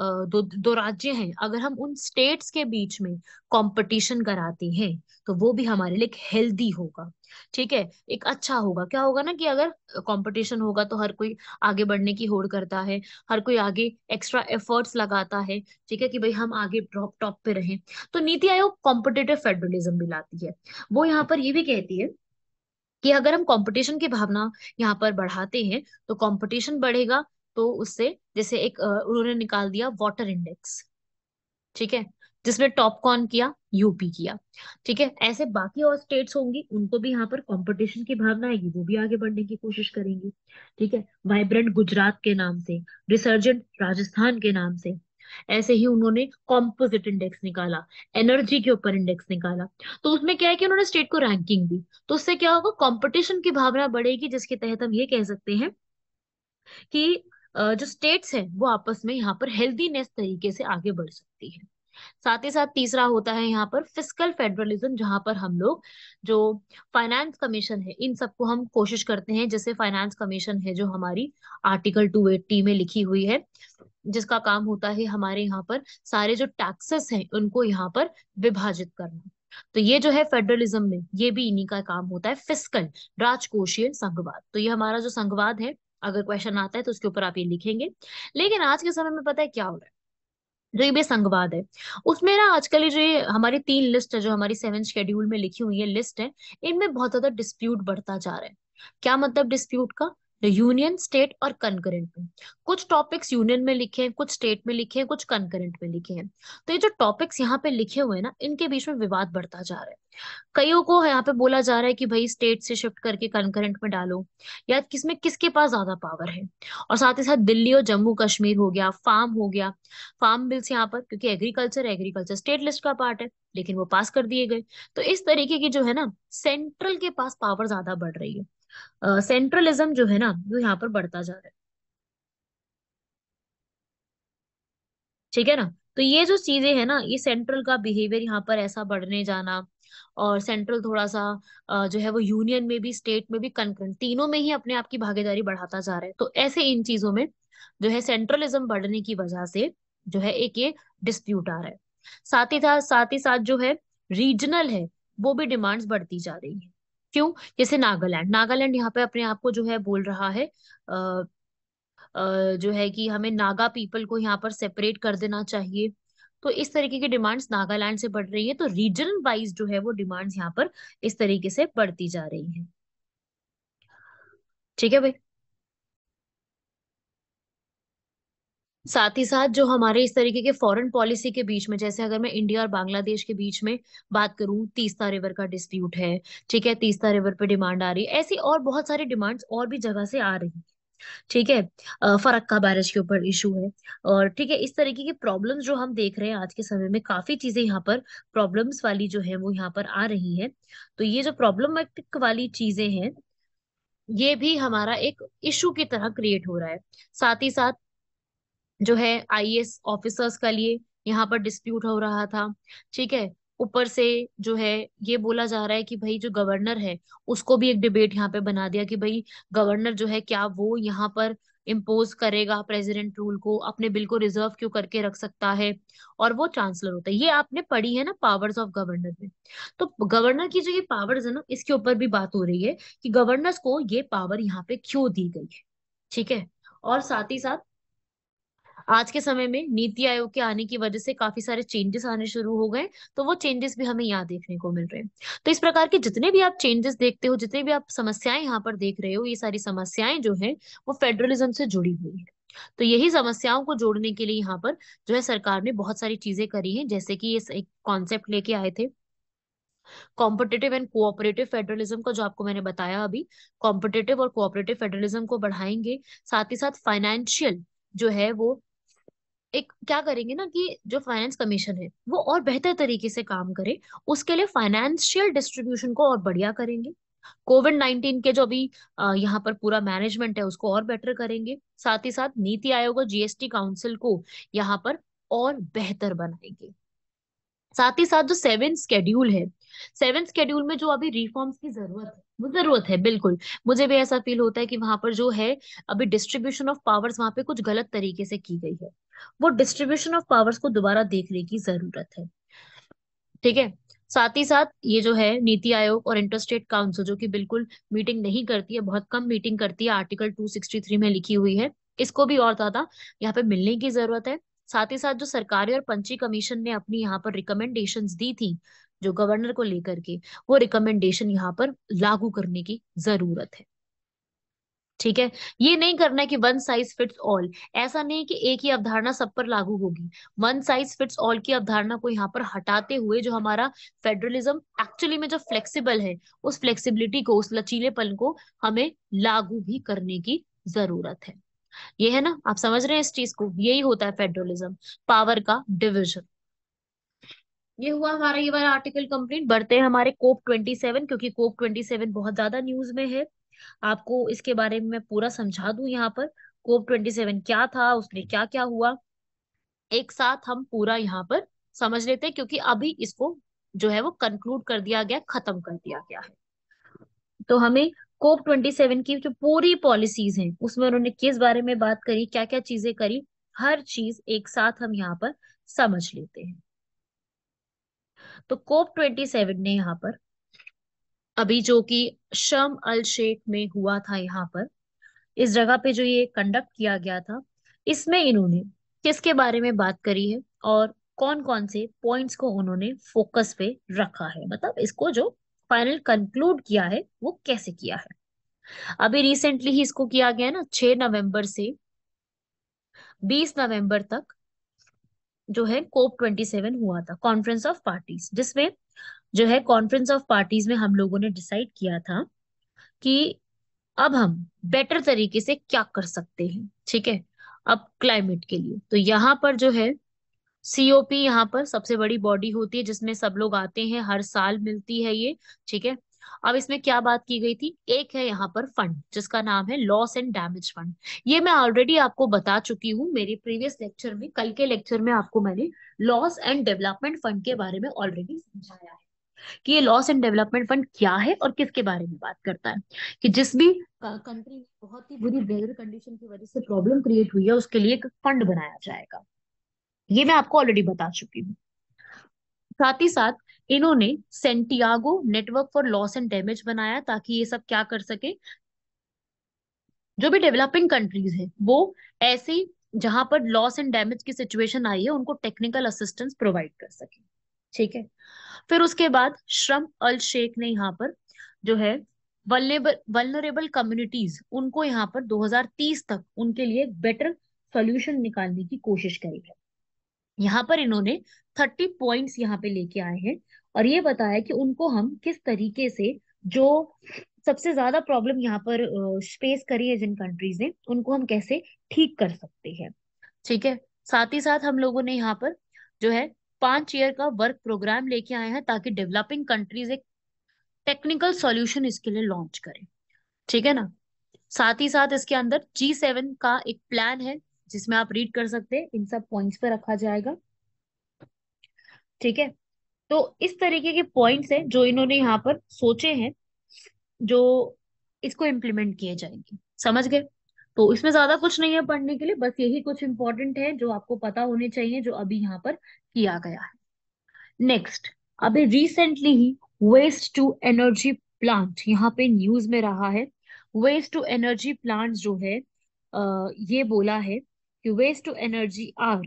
दो दो राज्य हैं अगर हम उन स्टेट्स के बीच में कंपटीशन कराते हैं तो वो भी हमारे लिए हेल्दी होगा ठीक है एक अच्छा होगा क्या होगा ना कि अगर कंपटीशन होगा तो हर कोई आगे बढ़ने की होड़ करता है हर कोई आगे एक्स्ट्रा एफर्ट्स लगाता है ठीक है कि भाई हम आगे टॉप टॉप पे रहें तो नीति आयोग कॉम्पिटेटिव फेडरलिज्म भी लाती है वो यहाँ पर ये भी कहती है कि अगर हम कंपटीशन की भावना यहाँ पर बढ़ाते हैं तो कंपटीशन बढ़ेगा तो उससे जैसे एक उन्होंने निकाल दिया वाटर इंडेक्स ठीक है जिसमें टॉप कौन किया यूपी किया ठीक है ऐसे बाकी और स्टेट्स होंगी उनको भी यहाँ पर कंपटीशन की भावना आएगी वो भी आगे बढ़ने की कोशिश करेंगी ठीक है वाइब्रेंट गुजरात के नाम से रिसर्जेंट राजस्थान के नाम से ऐसे ही उन्होंने कॉम्पोजिट इंडेक्स निकाला एनर्जी के ऊपर इंडेक्स निकाला तो उसमें क्या है कि उन्होंने स्टेट को रैंकिंग दी तो उससे क्या होगा कॉम्पिटिशन की भावना बढ़ेगी जिसके तहत हम ये कह सकते हैं कि जो स्टेट्स हैं वो आपस में यहाँ पर हेल्दीनेस तरीके से आगे बढ़ सकती है साथ ही साथ तीसरा होता है यहाँ पर फिजिकल फेडरलिज्म जहाँ पर हम लोग जो फाइनेंस कमीशन है इन सबको हम कोशिश करते हैं जैसे फाइनेंस कमीशन है जो हमारी आर्टिकल टू एट्टी में लिखी हुई है जिसका काम होता है हमारे यहाँ पर सारे जो टैक्सेस हैं उनको यहाँ पर विभाजित करना तो ये जो है फेडरलिज्म में ये भी इन्हीं का काम होता है फिस्कल राजकोषीय संघवाद तो ये हमारा जो संघवाद है अगर क्वेश्चन आता है तो उसके ऊपर आप ये लिखेंगे लेकिन आज के समय में पता है क्या हो रहा है जो ये संघवाद है उसमें ना आजकल जो ये हमारी तीन लिस्ट है जो हमारी सेवन शेड्यूल में लिखी हुई है लिस्ट है इनमें बहुत ज्यादा डिस्प्यूट बढ़ता जा रहा है क्या मतलब डिस्प्यूट का यूनियन स्टेट और कंकरेंट में कुछ टॉपिक्स यूनियन में लिखे हैं कुछ स्टेट में लिखे हैं कुछ कंकरेंट में लिखे हैं तो ये जो टॉपिक्स यहाँ पे लिखे हुए हैं ना इनके बीच में विवाद बढ़ता जा रहा है कईयों को यहाँ पे बोला जा रहा है कि भाई स्टेट से शिफ्ट करके कंकरेंट में डालो या किसमें किसके पास ज्यादा पावर है और साथ ही साथ दिल्ली और जम्मू कश्मीर हो गया फार्म हो गया फार्म बिल्स यहाँ पर क्योंकि एग्रीकल्चर एग्रीकल्चर स्टेट लिस्ट का पार्ट है लेकिन वो पास कर दिए गए तो इस तरीके की जो है ना सेंट्रल के पास पावर ज्यादा बढ़ रही है सेंट्रलिज्म जो है ना वो यहाँ पर बढ़ता जा रहा है ठीक है ना तो ये जो चीजें है ना ये सेंट्रल का बिहेवियर यहाँ पर ऐसा बढ़ने जाना और सेंट्रल थोड़ा सा जो है वो यूनियन में भी स्टेट में भी कंकरेंट तीनों में ही अपने आप की भागीदारी बढ़ाता जा रहा है तो ऐसे इन चीजों में जो है सेंट्रलिज्म बढ़ने की वजह से जो है एक ये डिस्प्यूट आ रहा है साथ ही साथ साथ ही साथ जो है रीजनल है वो भी डिमांड्स बढ़ती जा रही है क्यों जैसे नागालैंड नागालैंड यहाँ पे अपने आप को जो है बोल रहा है अः जो है कि हमें नागा पीपल को यहाँ पर सेपरेट कर देना चाहिए तो इस तरीके की डिमांड्स नागालैंड से बढ़ रही है तो रीजन वाइज जो है वो डिमांड्स यहाँ पर इस तरीके से बढ़ती जा रही है ठीक है भाई साथ ही साथ जो हमारे इस तरीके के फॉरेन पॉलिसी के बीच में जैसे अगर मैं इंडिया और बांग्लादेश के बीच में बात करूं तीसता रिवर का डिस्प्यूट है ठीक है तीसता रिवर पे डिमांड आ रही है ऐसी और बहुत सारी डिमांड्स और भी जगह से आ रही है ठीक है फरक्का बैरेज के ऊपर इशू है और ठीक है इस तरीके की प्रॉब्लम्स जो हम देख रहे हैं आज के समय में काफी चीजें यहाँ पर प्रॉब्लम्स वाली जो है वो यहाँ पर आ रही है तो ये जो प्रॉब्लमेटिक वाली चीजें हैं ये भी हमारा एक इशू की तरह क्रिएट हो रहा है साथ ही साथ जो है आई ऑफिसर्स का लिए यहाँ पर डिस्प्यूट हो रहा था ठीक है ऊपर से जो है ये बोला जा रहा है कि भाई जो गवर्नर है उसको भी एक डिबेट यहाँ पे बना दिया कि भाई गवर्नर जो है क्या वो यहाँ पर इम्पोज करेगा प्रेसिडेंट रूल को अपने बिल को रिजर्व क्यों करके रख सकता है और वो चांसलर होता है ये आपने पढ़ी है ना पावर्स ऑफ गवर्नर में तो गवर्नर की जो ये पावर्स है ना इसके ऊपर भी बात हो रही है कि गवर्नर्स को ये पावर यहाँ पे क्यों दी गई है ठीक है और साथ ही साथ आज के समय में नीति आयोग के आने की वजह से काफी सारे चेंजेस आने शुरू हो गए तो वो चेंजेस भी हमें यहाँ देखने को मिल रहे हैं तो इस प्रकार के जितने भी आप चेंजेस देखते हो जितने भी आप समस्याएं यहाँ पर देख रहे हो ये सारी समस्याएं जो है वो फेडरलिज्म से जुड़ी हुई है तो यही समस्याओं को जोड़ने के लिए यहाँ पर जो है सरकार ने बहुत सारी चीजें करी हैं जैसे कि ये एक कॉन्सेप्ट लेके आए थे कॉम्पिटेटिव एंड कोऑपरेटिव फेडरलिज्म का जो आपको मैंने बताया अभी कॉम्पिटेटिव और कोऑपरेटिव फेडरलिज्म को बढ़ाएंगे साथ ही साथ फाइनेंशियल जो है वो एक क्या करेंगे ना कि जो फाइनेंस कमीशन है वो और बेहतर तरीके से काम करे उसके लिए फाइनेंशियल डिस्ट्रीब्यूशन को और बढ़िया करेंगे कोविड नाइनटीन के जो अभी यहाँ पर पूरा मैनेजमेंट है उसको और बेटर करेंगे साथ ही साथ नीति आयोग और जीएसटी काउंसिल को यहाँ पर और बेहतर बनाएंगे साथ ही साथ जो सेवन स्केड्यूल है सेवन स्केड्यूल में जो अभी रिफॉर्म्स की जरूरत है वो जरूरत है बिल्कुल मुझे भी ऐसा फील होता है कि वहां पर जो है अभी डिस्ट्रीब्यूशन ऑफ पावर्स वहां पे कुछ गलत तरीके से की गई है वो डिस्ट्रीब्यूशन ऑफ पावर्स को दोबारा देखने की जरूरत है ठीक है साथ ही साथ ये जो है नीति आयोग और इंटरस्टेट काउंसिल जो कि बिल्कुल मीटिंग नहीं करती है बहुत कम मीटिंग करती है आर्टिकल 263 में लिखी हुई है इसको भी और ज्यादा यहाँ पे मिलने की जरूरत है साथ ही साथ जो सरकारी और पंची कमीशन ने अपनी यहाँ पर रिकमेंडेशन दी थी जो गवर्नर को लेकर के वो रिकमेंडेशन यहाँ पर लागू करने की जरूरत है ठीक है ये नहीं करना है कि वन साइज फिट्स ऑल ऐसा नहीं कि एक ही अवधारणा सब पर लागू होगी वन साइज फिट्स ऑल की अवधारणा को यहाँ पर हटाते हुए जो हमारा फेडरलिज्म एक्चुअली में जो फ्लेक्सिबल है उस फ्लेक्सिबिलिटी को उस लचीलेपन को हमें लागू भी करने की जरूरत है ये है ना आप समझ रहे हैं इस चीज को यही होता है फेडरलिज्म पावर का डिविजन ये हुआ हमारा ये वाला आर्टिकल कंप्लीट बढ़ते हैं हमारे कोप 27 क्योंकि कोप 27 बहुत ज्यादा न्यूज में है आपको इसके बारे में मैं पूरा समझा दूं यहाँ पर कोप ट्वेंटी सेवन क्या था उसने क्या क्या हुआ एक साथ हम पूरा यहाँ पर समझ लेते हैं क्योंकि अभी इसको जो है वो कंक्लूड कर दिया गया खत्म कर दिया गया है तो हमें कोप ट्वेंटी सेवन की जो पूरी पॉलिसीज हैं उसमें उन्होंने किस बारे में बात करी क्या क्या चीजें करी हर चीज एक साथ हम यहाँ पर समझ लेते हैं तो कोप ट्वेंटी सेवन ने यहाँ पर अभी जो कि शम अल शेख में हुआ था यहाँ पर इस जगह पे जो ये कंडक्ट किया गया था इसमें इन्होंने किसके बारे में बात करी है और कौन कौन से पॉइंट्स को उन्होंने फोकस पे रखा है मतलब इसको जो फाइनल कंक्लूड किया है वो कैसे किया है अभी रिसेंटली ही इसको किया गया ना छह नवंबर से बीस नवंबर तक जो है कोप ट्वेंटी सेवन हुआ था कॉन्फ्रेंस ऑफ पार्टीज जिसमें जो है कॉन्फ्रेंस ऑफ पार्टीज में हम लोगों ने डिसाइड किया था कि अब हम बेटर तरीके से क्या कर सकते हैं ठीक है अब क्लाइमेट के लिए तो यहाँ पर जो है सीओपी यहाँ पर सबसे बड़ी बॉडी होती है जिसमें सब लोग आते हैं हर साल मिलती है ये ठीक है अब इसमें क्या बात की गई थी एक है यहाँ पर फंड जिसका नाम है लॉस एंड डैमेज फंड ये मैं ऑलरेडी आपको बता चुकी हूँ मेरे प्रीवियस लेक्चर में कल के लेक्चर में आपको मैंने लॉस एंड डेवलपमेंट फंड के बारे में ऑलरेडी समझाया है कि ये लॉस एंड डेवलपमेंट फंड क्या है और किसके बारे में बात करता है कि जिस भी कंट्री में बहुत ही बुरी वेदर कंडीशन की वजह से प्रॉब्लम क्रिएट हुई है उसके लिए एक फंड बनाया जाएगा ये मैं आपको ऑलरेडी बता चुकी हूँ साथ ही साथ इन्होंने Santiago network for loss and damage बनाया ताकि ये सब क्या कर सके जो भी डेवलपिंग कंट्रीज है वो ऐसे जहां पर लॉस एंड डैमेज की सिचुएशन आई है उनको टेक्निकल असिस्टेंस प्रोवाइड कर सके ठीक है फिर उसके बाद श्रम अल शेख ने यहाँ पर जो है वल्नरेबल कम्युनिटीज उनको यहाँ पर 2030 तक उनके लिए बेटर सोल्यूशन निकालने की कोशिश करी है यहाँ पर इन्होंने 30 पॉइंट्स यहाँ पे लेके आए हैं और ये बताया कि उनको हम किस तरीके से जो सबसे ज्यादा प्रॉब्लम यहाँ पर फेस करी है जिन कंट्रीज ने उनको हम कैसे ठीक कर सकते हैं ठीक है साथ ही साथ हम लोगों ने यहाँ पर जो है पांच ईयर का वर्क प्रोग्राम लेके आए हैं ताकि डेवलपिंग कंट्रीज एक टेक्निकल सॉल्यूशन इसके लिए लॉन्च करें ठीक है ना साथ ही साथ इसके अंदर जी सेवन का एक प्लान है जिसमें आप रीड कर सकते हैं इन सब पॉइंट्स पे रखा जाएगा ठीक है तो इस तरीके के पॉइंट्स हैं जो इन्होंने यहाँ पर सोचे हैं जो इसको इम्प्लीमेंट किए जाएंगे समझ गए तो इसमें ज्यादा कुछ नहीं है पढ़ने के लिए बस यही कुछ इंपॉर्टेंट है जो आपको पता होने चाहिए जो अभी यहाँ पर किया गया है नेक्स्ट अभी रिसेंटली ही वेस्ट टू एनर्जी प्लांट यहाँ पे न्यूज में रहा है वेस्ट टू एनर्जी प्लांट जो है आ, ये बोला है कि waste to energy are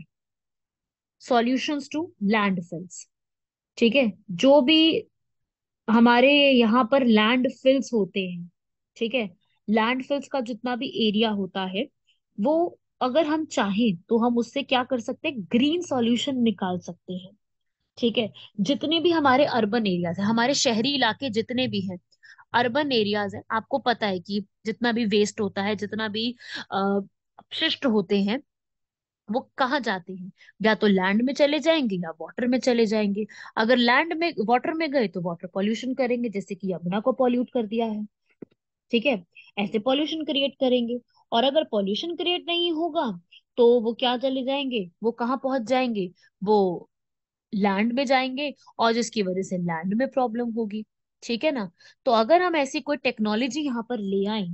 solutions to fills ठीक है जो भी हमारे यहाँ पर फिल्स होते हैं ठीक है लैंडफिल्स का जितना भी एरिया होता है वो अगर हम चाहें तो हम उससे क्या कर सकते हैं ग्रीन सॉल्यूशन निकाल सकते हैं ठीक है जितने भी हमारे अर्बन एरियाज है हमारे शहरी इलाके जितने भी हैं अर्बन एरियाज है आपको पता है कि जितना भी वेस्ट होता है जितना भी अपशिष्ट होते हैं वो कहाँ जाते हैं या तो लैंड में चले जाएंगे या वाटर में चले जाएंगे अगर लैंड में वाटर में गए तो वाटर पॉल्यूशन करेंगे जैसे कि यमुना को पॉल्यूट कर दिया है ठीक है ऐसे पॉल्यूशन क्रिएट करेंगे और अगर पॉल्यूशन क्रिएट नहीं होगा तो वो क्या चले जाएंगे वो कहाँ पहुंच जाएंगे वो लैंड में जाएंगे और जिसकी वजह से लैंड में प्रॉब्लम होगी ठीक है ना तो अगर हम ऐसी कोई टेक्नोलॉजी यहाँ पर ले आए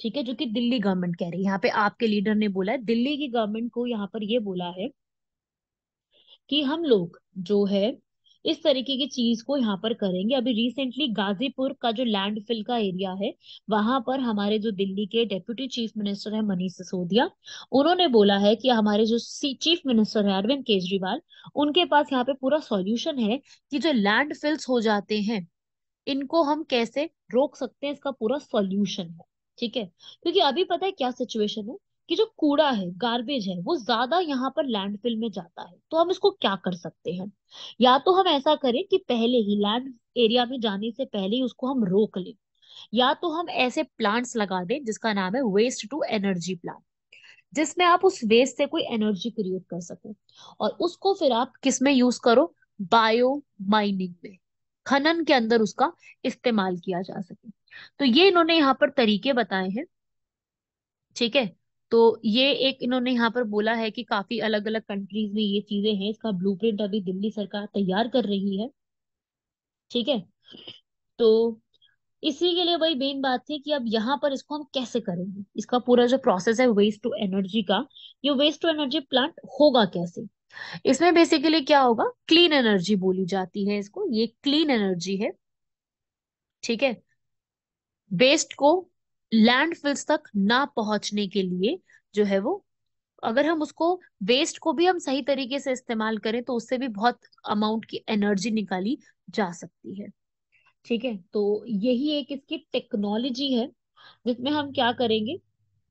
ठीक है जो कि दिल्ली गवर्नमेंट कह रही है यहाँ पे आपके लीडर ने बोला है दिल्ली की गवर्नमेंट को यहाँ पर ये बोला है कि हम लोग जो है इस तरीके की चीज को यहाँ पर करेंगे अभी रिसेंटली गाजीपुर का जो लैंड फिल का एरिया है वहां पर हमारे जो दिल्ली के डेप्यूटी चीफ मिनिस्टर है मनीष सिसोदिया उन्होंने बोला है कि हमारे जो चीफ मिनिस्टर है अरविंद केजरीवाल उनके पास यहाँ पे पूरा सॉल्यूशन है कि जो लैंड फिल्स हो जाते हैं इनको हम कैसे रोक सकते हैं इसका पूरा सॉल्यूशन है ठीक है क्योंकि अभी पता है क्या सिचुएशन है कि जो कूड़ा है गार्बेज है वो ज्यादा यहाँ पर लैंडफिल में जाता है तो हम इसको क्या कर सकते हैं या तो हम ऐसा करें कि पहले ही लैंड एरिया में जाने से पहले ही उसको हम रोक लें या तो हम ऐसे प्लांट्स लगा दें जिसका नाम है वेस्ट टू एनर्जी प्लांट जिसमें आप उस वेस्ट से कोई एनर्जी क्रिएट कर सको और उसको फिर आप किस में यूज करो बायो माइनिंग में खनन के अंदर उसका इस्तेमाल किया जा सके तो ये इन्होंने यहाँ पर तरीके बताए हैं ठीक है तो ये एक इन्होंने यहाँ पर बोला है कि काफी अलग अलग कंट्रीज में ये चीजें हैं इसका ब्लू अभी दिल्ली सरकार तैयार कर रही है ठीक है तो इसी के लिए वही मेन बात थी कि अब यहाँ पर इसको हम कैसे करेंगे इसका पूरा जो प्रोसेस है वेस्ट टू एनर्जी का ये वेस्ट टू एनर्जी प्लांट होगा कैसे इसमें बेसिकली क्या होगा क्लीन एनर्जी बोली जाती है इसको ये क्लीन एनर्जी है ठीक है वेस्ट को लैंडफिल्स तक ना पहुंचने के लिए जो है वो अगर हम उसको वेस्ट को भी हम सही तरीके से इस्तेमाल करें तो उससे भी बहुत अमाउंट की एनर्जी निकाली जा सकती है ठीक है तो यही एक इसकी टेक्नोलॉजी है जिसमें हम क्या करेंगे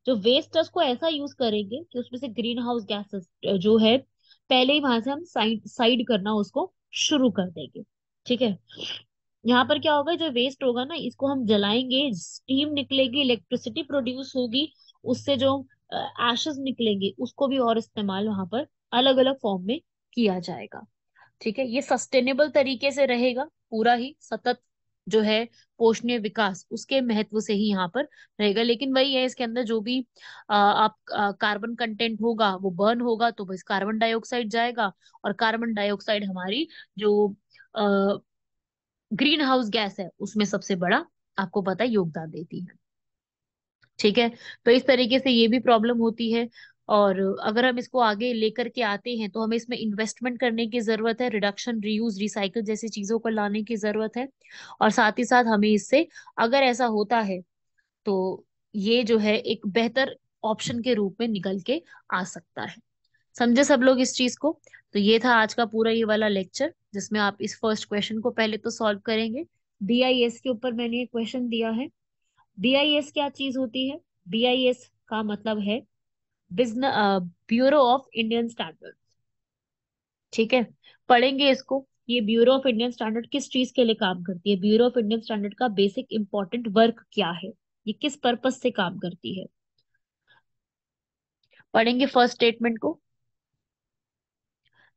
जो वेस्ट है उसको ऐसा यूज करेंगे कि उसमें से ग्रीन हाउस गैसेस जो है पहले ही वहां से हम साइड साइड करना उसको शुरू कर देंगे ठीक है यहाँ पर क्या होगा जो वेस्ट होगा ना इसको हम जलाएंगे स्टीम निकलेगी इलेक्ट्रिसिटी प्रोड्यूस होगी उससे जो एशेज निकलेंगे उसको भी और इस्तेमाल वहां पर अलग अलग फॉर्म में किया जाएगा ठीक है ये सस्टेनेबल तरीके से रहेगा पूरा ही सतत जो है पोषणीय विकास उसके महत्व से ही यहाँ पर रहेगा लेकिन वही है इसके अंदर जो भी आ, आप आ, कार्बन कंटेंट होगा वो बर्न होगा तो बस कार्बन डाइऑक्साइड जाएगा और कार्बन डाइऑक्साइड हमारी जो ग्रीन हाउस गैस है उसमें सबसे बड़ा आपको पता योगदान देती है ठीक है तो इस तरीके से ये भी प्रॉब्लम होती है और अगर हम इसको आगे लेकर के आते हैं तो हमें इसमें इन्वेस्टमेंट करने की जरूरत है रिडक्शन रीयूज रिसाइकल जैसी चीजों को लाने की जरूरत है और साथ ही साथ हमें इससे अगर ऐसा होता है तो ये जो है एक बेहतर ऑप्शन के रूप में निकल के आ सकता है समझे सब लोग इस चीज को तो ये था आज का पूरा ये वाला लेक्चर जिसमें आप इस फर्स्ट क्वेश्चन को पहले तो सॉल्व करेंगे डीआईएस के ऊपर मैंने क्वेश्चन दिया है डीआईएस क्या चीज होती है डीआईएस का मतलब है business bureau of Indian standard ठीक है पढ़ेंगे इसको ये ब्यूरो ऑफ इंडियन स्टैंडर्ड किस चीज के लिए काम करती है ब्यूरो ऑफ इंडियन स्टैंडर्ड का बेसिक इंपॉर्टेंट वर्क क्या है ये किस पर्पज से काम करती है पढ़ेंगे फर्स्ट स्टेटमेंट को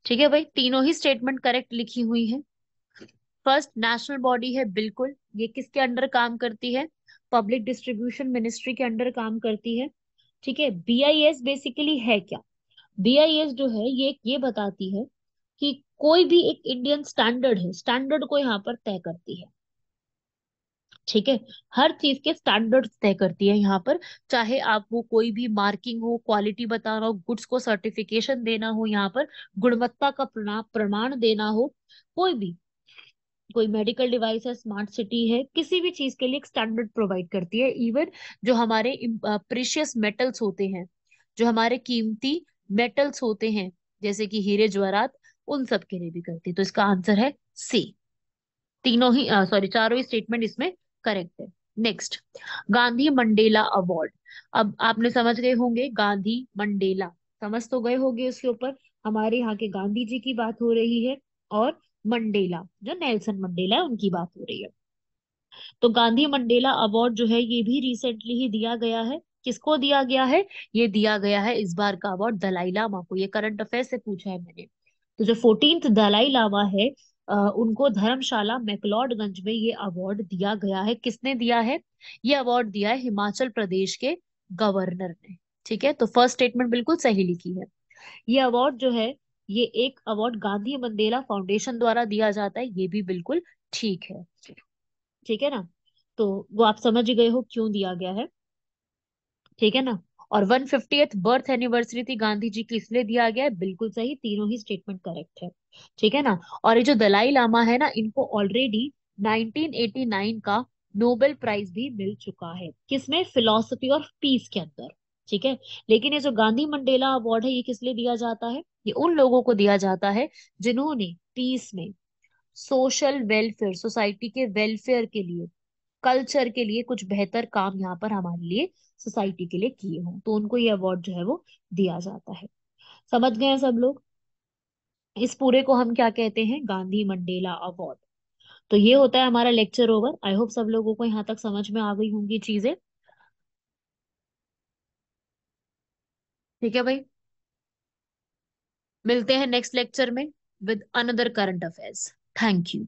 ठीक है भाई तीनों ही स्टेटमेंट करेक्ट लिखी हुई है फर्स्ट नेशनल बॉडी है बिल्कुल ये किसके अंडर काम करती है पब्लिक डिस्ट्रीब्यूशन मिनिस्ट्री के अंडर काम करती है ठीक है बीआईएस बेसिकली है क्या बीआईएस जो है ये ये बताती है कि कोई भी एक इंडियन स्टैंडर्ड है स्टैंडर्ड को यहाँ पर तय करती है ठीक है हर चीज के स्टैंडर्ड्स तय करती है यहाँ पर चाहे आप वो कोई भी मार्किंग हो क्वालिटी बताना हो गुड्स को सर्टिफिकेशन देना हो यहाँ पर गुणवत्ता का प्रमाण देना हो कोई भी कोई मेडिकल डिवाइस है स्मार्ट सिटी है किसी भी चीज के लिए एक स्टैंडर्ड प्रोवाइड करती है इवन जो हमारे प्रीशियस मेटल्स होते हैं जो हमारे कीमती मेटल्स होते हैं जैसे कि हीरे ज्वरात उन सब के लिए भी करती है तो इसका आंसर है सी तीनों ही सॉरी चारों ही स्टेटमेंट इसमें करेक्ट है नेक्स्ट गांधी मंडेला अवार्ड अब आपने समझ गए होंगे गांधी मंडेला समझ तो गए होंगे उसके ऊपर हमारे यहाँ के गांधी जी की बात हो रही है और मंडेला जो नेल्सन मंडेला है उनकी बात हो रही है तो गांधी मंडेला अवार्ड जो है ये भी रिसेंटली ही दिया गया है किसको दिया गया है ये दिया गया है इस बार का अवार्ड दलाई लामा को ये करंट अफेयर से पूछा है मैंने तो जो फोर्टीन दलाई लामा है उनको धर्मशाला मैकलॉडगंज में ये अवार्ड दिया गया है किसने दिया है ये अवार्ड दिया है हिमाचल प्रदेश के गवर्नर ने ठीक है तो फर्स्ट स्टेटमेंट बिल्कुल सही लिखी है ये अवार्ड जो है ये एक अवार्ड गांधी मंदेला फाउंडेशन द्वारा दिया जाता है ये भी बिल्कुल ठीक है ठीक है ना तो वो आप समझ गए हो क्यों दिया गया है ठीक है ना और वन फिफ्टीएथ बर्थ एनिवर्सरी थी गांधी जी की इसलिए दिया गया है बिल्कुल सही तीनों ही स्टेटमेंट करेक्ट है ठीक है ना और ये जो दलाई लामा है ना इनको ऑलरेडी 1989 का नोबेल प्राइज भी मिल चुका है किसमें फिलोसफी और पीस के अंदर ठीक है लेकिन ये जो गांधी मंडेला अवार्ड है ये किस लिए दिया जाता है ये उन लोगों को दिया जाता है जिन्होंने पीस में सोशल वेलफेयर सोसाइटी के वेलफेयर के लिए कल्चर के लिए कुछ बेहतर काम यहाँ पर हमारे लिए सोसाइटी के लिए किए हों तो उनको ये अवार्ड जो है वो दिया जाता है समझ गए सब लोग इस पूरे को हम क्या कहते हैं गांधी मंडेला अवार्ड तो ये होता है हमारा लेक्चर ओवर आई होप सब लोगों को यहाँ तक समझ में आ गई होंगी चीजें ठीक है भाई मिलते हैं नेक्स्ट लेक्चर में with another current affairs thank you